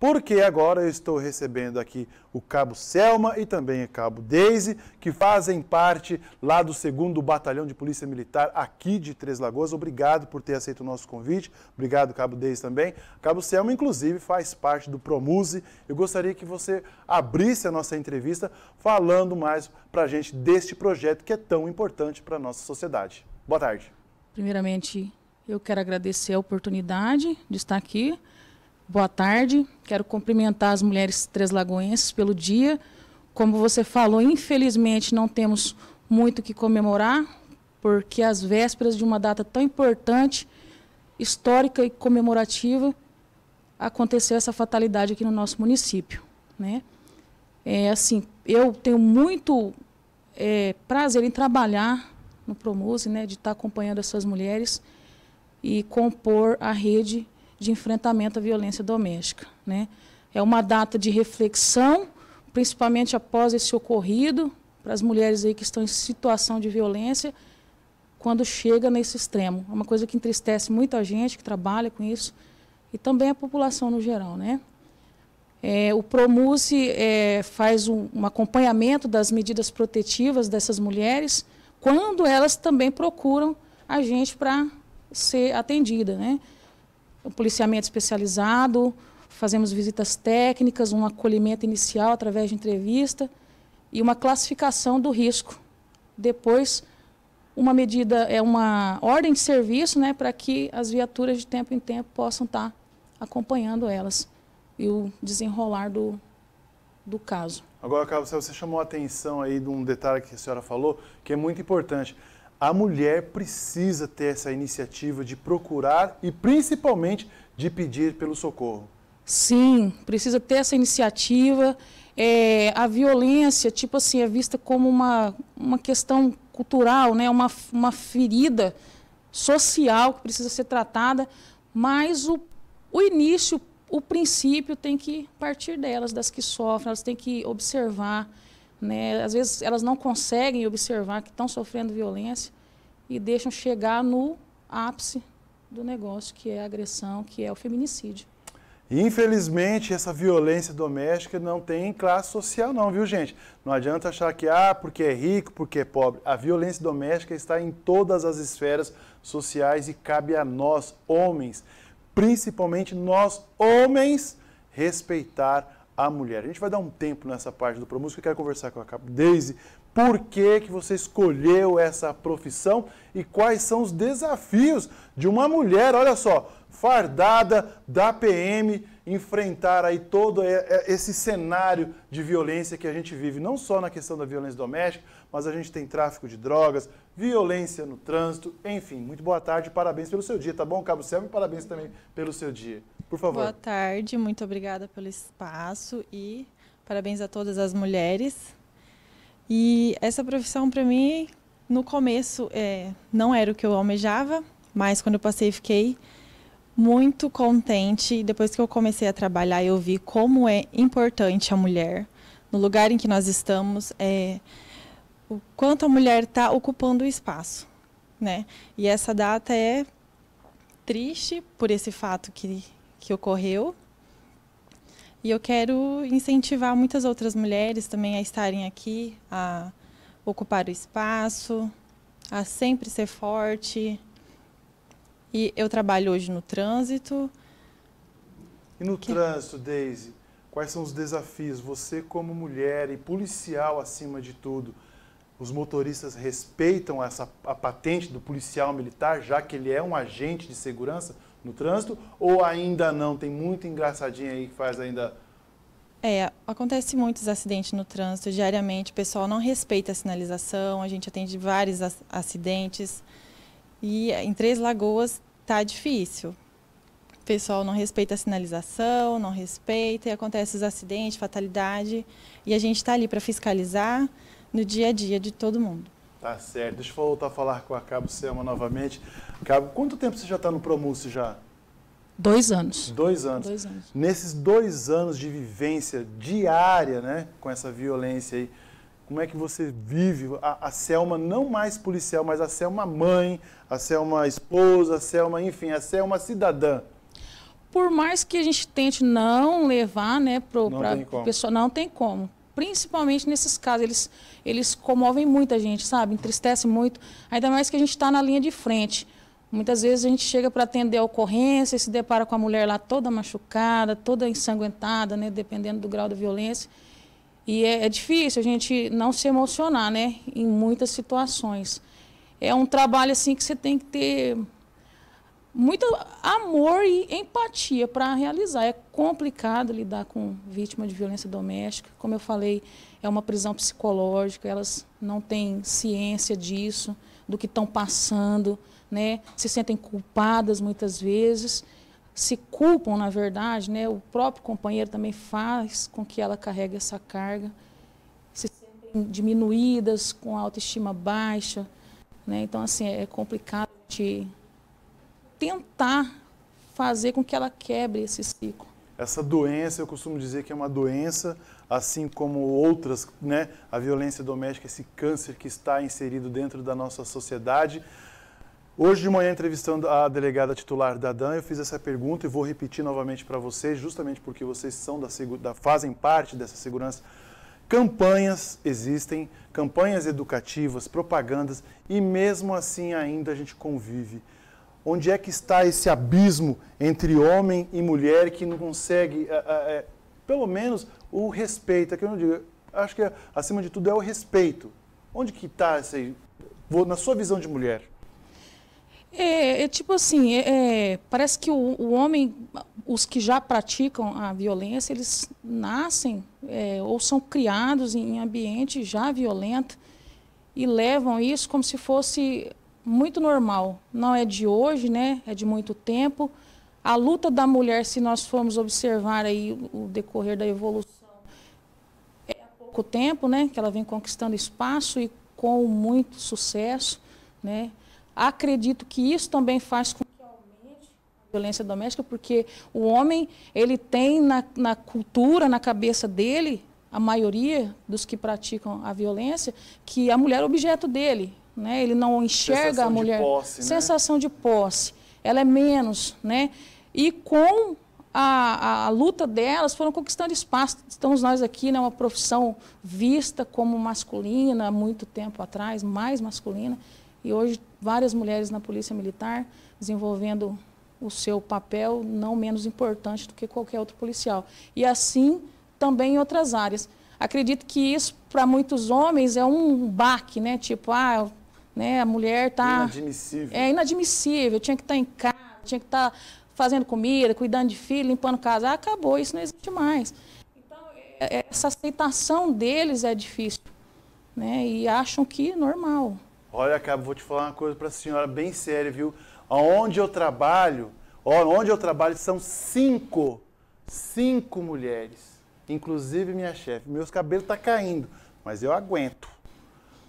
porque agora eu estou recebendo aqui o Cabo Selma e também o Cabo Deise, que fazem parte lá do 2 Batalhão de Polícia Militar aqui de Três Lagoas. Obrigado por ter aceito o nosso convite. Obrigado, Cabo Deise, também. Cabo Selma, inclusive, faz parte do Promuse. Eu gostaria que você abrisse a nossa entrevista falando mais para a gente deste projeto que é tão importante para a nossa sociedade. Boa tarde. Primeiramente, eu quero agradecer a oportunidade de estar aqui Boa tarde. Quero cumprimentar as mulheres treslagoenses pelo dia. Como você falou, infelizmente não temos muito que comemorar, porque as vésperas de uma data tão importante, histórica e comemorativa, aconteceu essa fatalidade aqui no nosso município, né? É assim, eu tenho muito é, prazer em trabalhar no Promuse, né, de estar acompanhando essas mulheres e compor a rede de enfrentamento à violência doméstica. Né? É uma data de reflexão, principalmente após esse ocorrido, para as mulheres aí que estão em situação de violência, quando chega nesse extremo. É uma coisa que entristece muita gente que trabalha com isso e também a população no geral. Né? É, o Promuse é, faz um, um acompanhamento das medidas protetivas dessas mulheres quando elas também procuram a gente para ser atendida. Né? um policiamento especializado, fazemos visitas técnicas, um acolhimento inicial através de entrevista e uma classificação do risco. Depois, uma medida, é uma ordem de serviço né, para que as viaturas de tempo em tempo possam estar acompanhando elas e o desenrolar do, do caso. Agora, Carlos, você chamou a atenção aí de um detalhe que a senhora falou, que é muito importante a mulher precisa ter essa iniciativa de procurar e principalmente de pedir pelo socorro. Sim, precisa ter essa iniciativa. É, a violência, tipo assim, é vista como uma, uma questão cultural, né? uma, uma ferida social que precisa ser tratada, mas o, o início, o princípio tem que partir delas, das que sofrem, elas têm que observar, né? Às vezes elas não conseguem observar que estão sofrendo violência e deixam chegar no ápice do negócio, que é a agressão, que é o feminicídio. Infelizmente, essa violência doméstica não tem classe social não, viu gente? Não adianta achar que, ah, porque é rico, porque é pobre. A violência doméstica está em todas as esferas sociais e cabe a nós, homens, principalmente nós, homens, respeitar a mulher. A gente vai dar um tempo nessa parte do que eu quero conversar com a Daisy. Por que, que você escolheu essa profissão e quais são os desafios de uma mulher, olha só, fardada da PM, enfrentar aí todo esse cenário de violência que a gente vive, não só na questão da violência doméstica, mas a gente tem tráfico de drogas, violência no trânsito, enfim. Muito boa tarde, parabéns pelo seu dia, tá bom, Cabo Selma? Parabéns também pelo seu dia. Por favor. Boa tarde, muito obrigada pelo espaço e parabéns a todas as mulheres. E essa profissão para mim, no começo, é, não era o que eu almejava, mas quando eu passei, fiquei muito contente. Depois que eu comecei a trabalhar, eu vi como é importante a mulher. No lugar em que nós estamos, é, o quanto a mulher está ocupando o espaço, né? E essa data é triste por esse fato que, que ocorreu. E eu quero incentivar muitas outras mulheres também a estarem aqui, a ocupar o espaço, a sempre ser forte. E eu trabalho hoje no trânsito. E no que... trânsito, Daisy, quais são os desafios? Você como mulher e policial acima de tudo, os motoristas respeitam essa, a patente do policial militar, já que ele é um agente de segurança no trânsito, ou ainda não? Tem muito engraçadinho aí que faz ainda. É, acontece muitos acidentes no trânsito diariamente, o pessoal não respeita a sinalização, a gente atende vários acidentes. E em Três Lagoas tá difícil. O pessoal não respeita a sinalização, não respeita, e acontece os acidentes, fatalidade. E a gente está ali para fiscalizar, no dia a dia de todo mundo. Tá certo. Deixa eu voltar a falar com a Cabo Selma novamente. Cabo, quanto tempo você já está no Promus já? Dois anos. Dois anos. Dois anos. Nesses dois anos de vivência diária, né, com essa violência aí, como é que você vive a, a Selma, não mais policial, mas a Selma mãe, a Selma esposa, a Selma, enfim, a Selma cidadã? Por mais que a gente tente não levar, né, para o pessoal, não tem como principalmente nesses casos. Eles, eles comovem muita gente, sabe? Entristece muito, ainda mais que a gente está na linha de frente. Muitas vezes a gente chega para atender a ocorrência e se depara com a mulher lá toda machucada, toda ensanguentada, né? Dependendo do grau da violência. E é, é difícil a gente não se emocionar, né? Em muitas situações. É um trabalho, assim, que você tem que ter muito amor e empatia para realizar. É complicado lidar com vítima de violência doméstica. Como eu falei, é uma prisão psicológica, elas não têm ciência disso, do que estão passando, né? se sentem culpadas muitas vezes, se culpam, na verdade, né? o próprio companheiro também faz com que ela carregue essa carga, se sentem diminuídas, com autoestima baixa. Né? Então, assim, é complicado gente tentar fazer com que ela quebre esse ciclo. Essa doença, eu costumo dizer que é uma doença, assim como outras, né? A violência doméstica, esse câncer que está inserido dentro da nossa sociedade. Hoje de manhã, entrevistando a delegada titular da DAN, eu fiz essa pergunta e vou repetir novamente para vocês, justamente porque vocês são da, da, fazem parte dessa segurança. Campanhas existem, campanhas educativas, propagandas, e mesmo assim ainda a gente convive Onde é que está esse abismo entre homem e mulher que não consegue, é, é, é pelo menos, o respeito? É que eu não digo, acho que acima de tudo é o respeito. Onde que está esse, na sua visão de mulher? É, é, tipo assim, é, é, parece que o, o, homem, os que já praticam a violência, eles nascem é, ou são criados em, em ambiente já violento e levam isso como se fosse muito normal. Não é de hoje, né? É de muito tempo. A luta da mulher, se nós formos observar aí o decorrer da evolução, é há pouco tempo, né? Que ela vem conquistando espaço e com muito sucesso, né? Acredito que isso também faz com que aumente a violência doméstica, porque o homem ele tem na, na cultura, na cabeça dele, a maioria dos que praticam a violência, que a mulher é objeto dele, né? Ele não enxerga sensação a mulher. Sensação De posse, né? Sensação de posse. Ela é menos, né? E com a, a, a, luta delas foram conquistando espaço. Estamos nós aqui, né, uma profissão vista como masculina há muito tempo atrás, mais masculina, e hoje várias mulheres na Polícia Militar desenvolvendo o seu papel não menos importante do que qualquer outro policial. E assim também em outras áreas. Acredito que isso, para muitos homens, é um baque, né? Tipo, ah, né, a mulher está... Inadmissível. É inadmissível, tinha que estar tá em casa, tinha que estar tá fazendo comida, cuidando de filho, limpando casa. Ah, acabou, isso não existe mais. Então, é, é, essa aceitação deles é difícil, né? E acham que é normal. Olha, Cabo, vou te falar uma coisa para a senhora bem séria, viu? Onde eu trabalho, onde eu trabalho são cinco, cinco mulheres inclusive minha chefe. Meus cabelos tá caindo, mas eu aguento.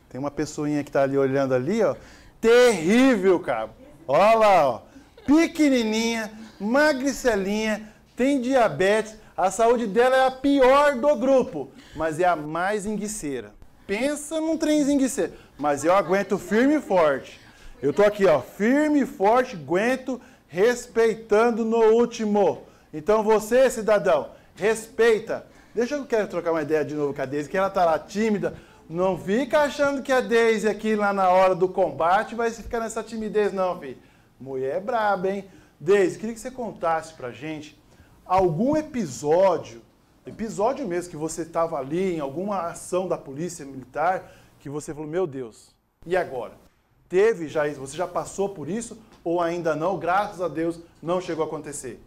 Tem uma pessoinha que tá ali olhando ali, ó. Terrível, cara. Olha lá, ó. Pequenininha, magricelinha, tem diabetes. A saúde dela é a pior do grupo, mas é a mais enguiceira. Pensa num trenzinho enguiceiro. Mas eu aguento firme e forte. Eu tô aqui, ó, firme e forte, aguento, respeitando no último. Então você, cidadão, respeita Deixa eu quero trocar uma ideia de novo com a Deise, que ela tá lá tímida. Não fica achando que a Deise aqui lá na hora do combate vai ficar nessa timidez, não, filho. Mulher braba, hein? Deise, queria que você contasse pra gente algum episódio, episódio mesmo, que você estava ali em alguma ação da polícia militar, que você falou, meu Deus, e agora? Teve já isso? Você já passou por isso ou ainda não? Graças a Deus não chegou a acontecer.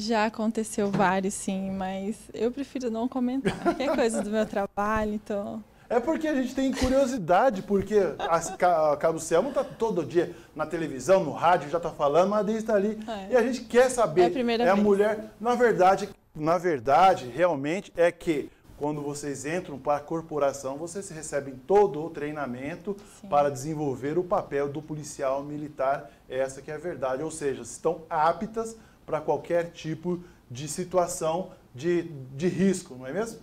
Já aconteceu vários, sim, mas eu prefiro não comentar, porque é coisa do meu trabalho, então. É porque a gente tem curiosidade, porque a Carlos Selmo tá todo dia na televisão, no rádio, já tá falando, mas a Denise tá ali. É. E a gente quer saber. É a primeira é vez. a mulher. Na verdade, na verdade, realmente é que quando vocês entram para a corporação, vocês recebem todo o treinamento Sim. para desenvolver o papel do policial militar. Essa que é a verdade, ou seja, estão aptas para qualquer tipo de situação de, de risco, não é mesmo?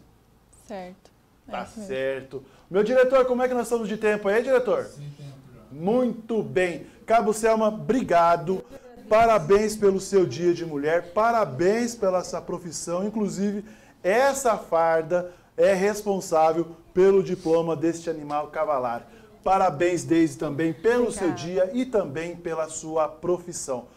Certo. É tá certo. Meu diretor, como é que nós estamos de tempo aí, diretor? Sim, tempo já. Muito bem. Cabo Selma, obrigado. Parabéns pelo seu dia de mulher, parabéns pela sua profissão. Inclusive, essa farda é responsável pelo diploma deste animal cavalar. Parabéns, Deise, também pelo Obrigada. seu dia e também pela sua profissão.